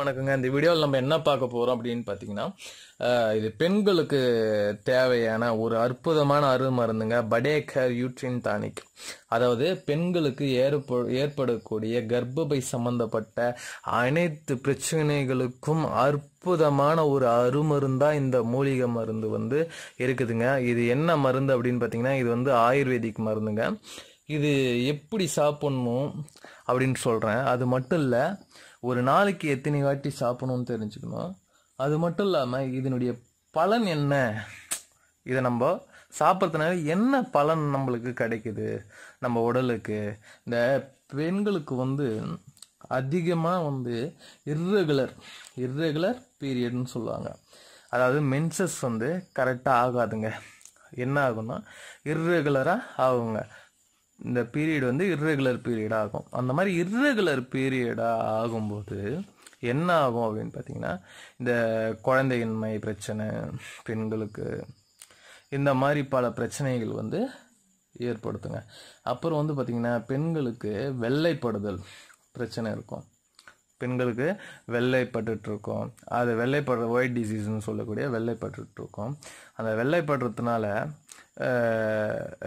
வணக்கங்க இந்த வீடியோவில் நம்ம என்ன பார்க்க போகிறோம் அப்படின்னு பார்த்தீங்கன்னா இது பெண்களுக்கு தேவையான ஒரு அற்புதமான அரு மருந்துங்க படேக யூட்ரின் டானிக் அதாவது பெண்களுக்கு ஏற்ப ஏற்படக்கூடிய கர்ப்பபை சம்பந்தப்பட்ட அனைத்து பிரச்சனைகளுக்கும் அற்புதமான ஒரு அருமருந்தாக இந்த மூலிகை மருந்து வந்து இருக்குதுங்க இது என்ன மருந்து அப்படின்னு பார்த்தீங்கன்னா இது வந்து ஆயுர்வேதிக் மருந்துங்க இது எப்படி சாப்பிட்ணும் அப்படின்னு சொல்கிறேன் அது மட்டும் இல்லை ஒரு நாளைக்கு எத்தனை வாட்டி சாப்பிடணும்னு தெரிஞ்சுக்கணும் அது மட்டும் இல்லாமல் இதனுடைய பலன் என்ன இதை நம்ம சாப்பிட்றதுனால என்ன பலன் நம்மளுக்கு கிடைக்குது நம்ம உடலுக்கு இந்த பெண்களுக்கு வந்து அதிகமாக வந்து இர்ரெகுலர் இர்ரெகுலர் பீரியட்னு சொல்லுவாங்க அதாவது மென்சஸ் வந்து கரெக்டாக ஆகாதுங்க என்ன ஆகுன்னா இர்ரெகுலராக ஆகுங்க இந்த பீரியட் வந்து இர்ரெகுலர் பீரியட் ஆகும் அந்த மாதிரி இர்ரெகுலர் பீரியடாக ஆகும்போது என்ன ஆகும் அப்படின்னு பார்த்தீங்கன்னா இந்த குழந்தையின்மை பிரச்சனை பெண்களுக்கு இந்த மாதிரி பல பிரச்சனைகள் வந்து ஏற்படுத்துங்க அப்புறம் வந்து பார்த்திங்கன்னா பெண்களுக்கு வெள்ளைப்படுதல் பிரச்சனை இருக்கும் பெண்களுக்கு வெள்ளைப்பட்டுருக்கோம் அது வெள்ளைப்படுற ஒயிட் டிசீஸ்னு சொல்லக்கூடிய வெள்ளைப்பட்டுருக்கோம் அந்த வெள்ளைப்படுறதுனால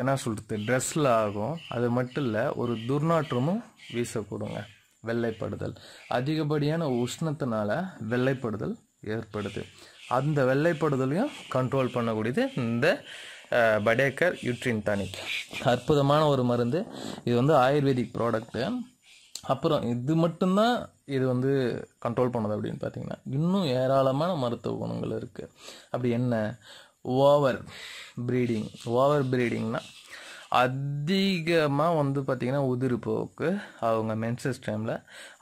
என்ன சொல்கிறது ட்ரெஸ்ஸில் ஆகும் அது மட்டும் இல்லை ஒரு துர்நாற்றமும் வீசக்கூடுங்க வெள்ளைப்படுதல் அதிகப்படியான உஷ்ணத்தினால வெள்ளைப்படுதல் ஏற்படுது அந்த வெள்ளைப்படுதலையும் கண்ட்ரோல் பண்ணக்கூடியது இந்த படேக்கர் யூட்ரின் தானிக் அற்புதமான ஒரு மருந்து இது வந்து ஆயுர்வேதிக் ப்ராடக்ட்டு அப்புறம் இது மட்டும்தான் இது வந்து கண்ட்ரோல் பண்ணுது அப்படின்னு பார்த்தீங்கன்னா இன்னும் ஏராளமான மருத்துவ குணங்கள் இருக்குது அப்படி என்ன ஓவர் ப்ரீடிங் ஓவர் ப்ரீடிங்னா அதிகமாக வந்து பார்த்திங்கன்னா உதிரு போக்கு அவங்க மென்சஸ் டைமில்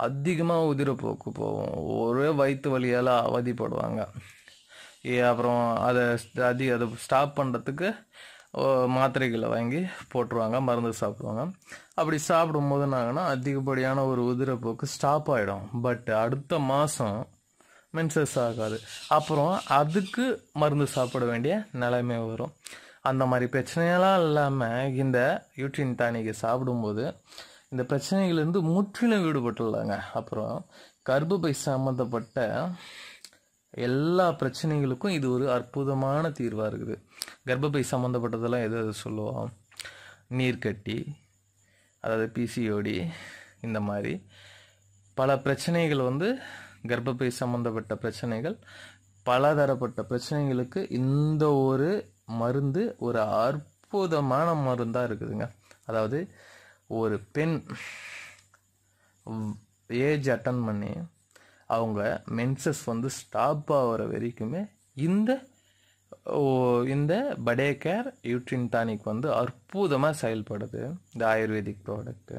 அதிகமாக உதிரப்போக்கு போகும் ஒரே வயிற்று வழியால் அவதிப்படுவாங்க அப்புறம் அதை அதி அதை ஸ்டாப் பண்ணுறதுக்கு மாத்திரைகளை வாங்கி போட்டுருவாங்க மருந்து சாப்பிடுவாங்க அப்படி சாப்பிடும்போது நாங்கன்னா அதிகப்படியான ஒரு உதிரப்போக்கு ஸ்டாப் ஆகிடும் பட் அடுத்த மாதம் மென்சஸ் ஆகாது அப்புறம் அதுக்கு மருந்து சாப்பிட வேண்டிய நிலைமை வரும் அந்த மாதிரி பிரச்சனைகளாக இல்லாமல் இந்த யூட்ரின் டானிக்கை சாப்பிடும்போது இந்த பிரச்சனைகள்லேருந்து முற்றிலும் ஈடுபட்டுள்ளாங்க அப்புறம் கர்ப்பப்பை சம்மந்தப்பட்ட எல்லா பிரச்சனைகளுக்கும் இது ஒரு அற்புதமான தீர்வாக இருக்குது கர்ப்பப்பை சம்மந்தப்பட்டதெல்லாம் எது எது சொல்லுவோம் நீர்க்கட்டி அதாவது பிசிஓடி இந்த மாதிரி பல பிரச்சனைகள் வந்து கர்ப்பப்பை சம்மந்தப்பட்ட பிரச்சனைகள் பலதரப்பட்ட பிரச்சனைகளுக்கு இந்த ஒரு மருந்து ஒரு அற்புதமான மருந்தாக இருக்குதுங்க அதாவது ஒரு பெண் ஏஜ் அட்டன் பண்ணி அவங்க மென்சஸ் வந்து ஸ்டாப் ஆகிற வரைக்குமே இந்த இந்த படே கேர் யூட்ரின் டானிக் வந்து அற்புதமாக செயல்படுது இந்த ஆயுர்வேதிக் ப்ராடக்ட்டு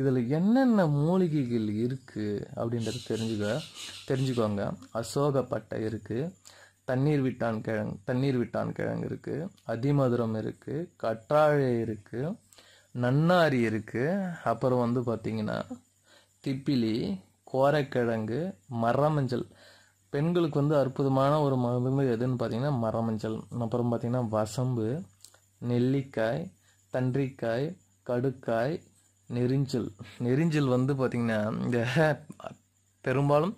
இதில் என்னென்ன மூலிகைகள் இருக்குது அப்படின்றத தெரிஞ்சுக்க தெரிஞ்சுக்கோங்க அசோகப்பட்டை இருக்குது தண்ணீர் விட்டான் கிழங்கு தண்ணீர் விட்டான் கிழங்கு இருக்குது அதிமதுரம் இருக்குது கற்றாழை இருக்குது நன்னாரி இருக்குது அப்புறம் வந்து பார்த்திங்கன்னா திப்பிலி கோரக்கிழங்கு மரமஞ்சள் பெண்களுக்கு வந்து அற்புதமான ஒரு மருந்து எதுன்னு பார்த்தீங்கன்னா மரமஞ்சள் அப்புறம் பார்த்திங்கன்னா வசம்பு நெல்லிக்காய் தன்றிக்காய் கடுக்காய் நெரிஞ்சல் நெரிஞ்சல் வந்து பார்த்திங்கன்னா இந்த பெரும்பாலும்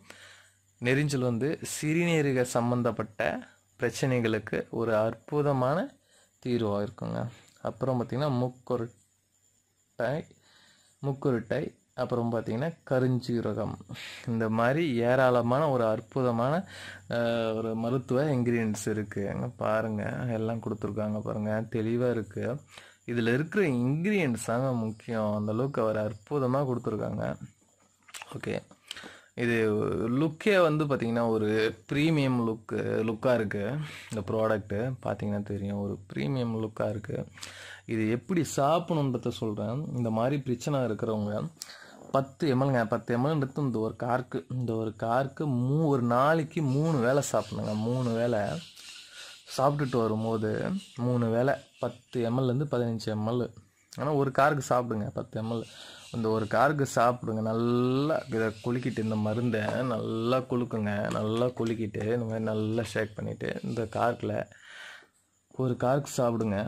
நெரிஞ்சல் வந்து சிறுநீரக சம்மந்தப்பட்ட பிரச்சனைகளுக்கு ஒரு அற்புதமான தீர்வாக இருக்குங்க அப்புறம் பார்த்திங்கன்னா முக்கொருட்டாய் முக்குருட்டை அப்புறம் பார்த்திங்கன்னா கருஞ்சீரகம் இந்த மாதிரி ஏராளமான ஒரு அற்புதமான ஒரு மருத்துவ இன்க்ரீடியன்ட்ஸ் இருக்குது அங்கே பாருங்கள் எல்லாம் கொடுத்துருக்காங்க பாருங்கள் தெளிவாக இருக்குது இதில் இருக்கிற இன்க்ரீடியன்ட்ஸ் தாங்க முக்கியம் அந்தளவுக்கு அவர் அற்புதமாக கொடுத்துருக்காங்க ஓகே இது லுக்கே வந்து பார்த்திங்கன்னா ஒரு ப்ரீமியம் லுக்கு லுக்காக இருக்குது இந்த ப்ராடக்ட்டு பார்த்திங்கன்னா தெரியும் ஒரு ப்ரீமியம் லுக்காக இருக்குது இது எப்படி சாப்பிடணுன்றத சொல்கிறேன் இந்த மாதிரி பிரச்சனை இருக்கிறவங்க பத்து எம்எல்ங்க பத்து எம்எல்ன்றது இந்த ஒரு காருக்கு இந்த ஒரு காருக்கு மூ ஒரு நாளைக்கு மூணு வேலை சாப்பிடணுங்க மூணு வேலை சாப்பிட்டுட்டு வரும்போது மூணு வேலை பத்து எம்எல்லேருந்து பதினஞ்சு எம்எல் ஆனால் ஒரு காருக்கு சாப்பிடுங்க பத்து எம்எல் இந்த ஒரு காருக்கு சாப்பிடுங்க நல்லா இதை குலுக்கிட்டு இந்த மருந்தை நல்லா குலுக்குங்க நல்லா குலுக்கிட்டு இந்த மாதிரி நல்லா ஷேக் பண்ணிவிட்டு இந்த கார்க்கில் ஒரு காருக்கு சாப்பிடுங்க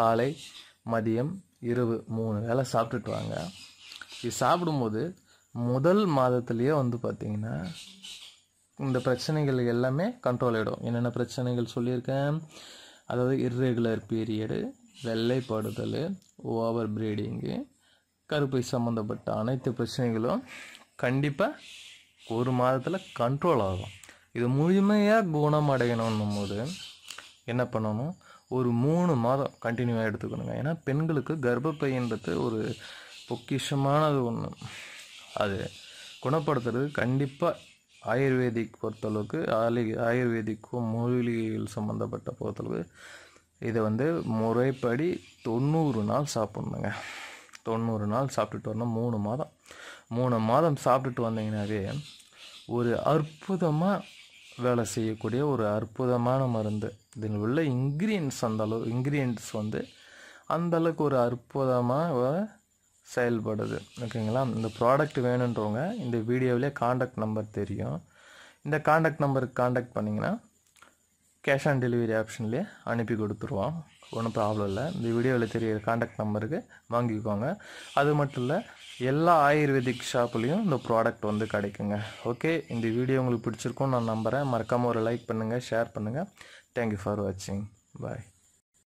காலை மதியம் இரவு மூணு வேளை சாப்பிட்டுட்டு வாங்க இது சாப்பிடும்போது முதல் மாதத்துலேயே வந்து பார்த்திங்கன்னா இந்த பிரச்சனைகள் எல்லாமே கண்ட்ரோல் ஆகிடும் என்னென்ன பிரச்சனைகள் சொல்லியிருக்கேன் அதாவது இர்ரெகுலர் பீரியடு வெள்ளைப்படுதல் ஓவர் பிரீடிங்கு கருப்பை சம்மந்தப்பட்ட அனைத்து பிரச்சனைகளும் கண்டிப்பாக ஒரு மாதத்தில் கண்ட்ரோல் ஆகும் இது முழுமையாக குணமடையணும் போது என்ன பண்ணணும் ஒரு மூணு மாதம் கண்டினியூவாக எடுத்துக்கணுங்க ஏன்னா பெண்களுக்கு கர்ப்பப்பைன்றது ஒரு பொக்கிஷமானது ஒன்று அது குணப்படுத்துறது கண்டிப்பாக ஆயுர்வேதிக் பொறுத்தளவுக்கு ஆலி ஆயுர்வேதிக்கும் மூலிகைகள் சம்மந்தப்பட்ட பொறுத்தளவுக்கு இதை வந்து முறைப்படி தொண்ணூறு நாள் சாப்பிட்ணுங்க தொண்ணூறு நாள் சாப்பிட்டுட்டு வரணும் மூணு மாதம் மூணு மாதம் சாப்பிட்டுட்டு வந்தீங்கன்னாவே ஒரு அற்புதமாக வேலை செய்யக்கூடிய ஒரு அற்புதமான மருந்து இதில் உள்ள இன்க்ரீடியன்ஸ் அந்த அளவு இன்க்ரீடியன்ட்ஸ் வந்து அந்தளவுக்கு ஒரு அற்புதமாக செயல்படுது ஓகேங்களா இந்த ப்ராடக்ட் வேணுன்றவங்க இந்த வீடியோவிலே காண்டாக்ட் நம்பர் தெரியும் இந்த காண்டாக்ட் நம்பருக்கு காண்டாக்ட் பண்ணிங்கன்னா கேஷ் ஆன் டெலிவரி ஆப்ஷன்லேயே அனுப்பி கொடுத்துருவோம் ஒன்றும் ப்ராப்ளம் இல்லை இந்த வீடியோவில் தெரியிற காண்டாக்ட் நம்பருக்கு வாங்கிக்கோங்க அது மட்டும் இல்லை எல்லா ஆயுர்வேதிக் ஷாப்லேயும் இந்த ப்ராடக்ட் வந்து கிடைக்குங்க ஓகே இந்த வீடியோ உங்களுக்கு பிடிச்சிருக்கும் நான் நம்புகிறேன் மறக்காமல் ஒரு லைக் பண்ணுங்கள் ஷேர் பண்ணுங்கள் தேங்க்யூ ஃபார் வாட்சிங் பாய்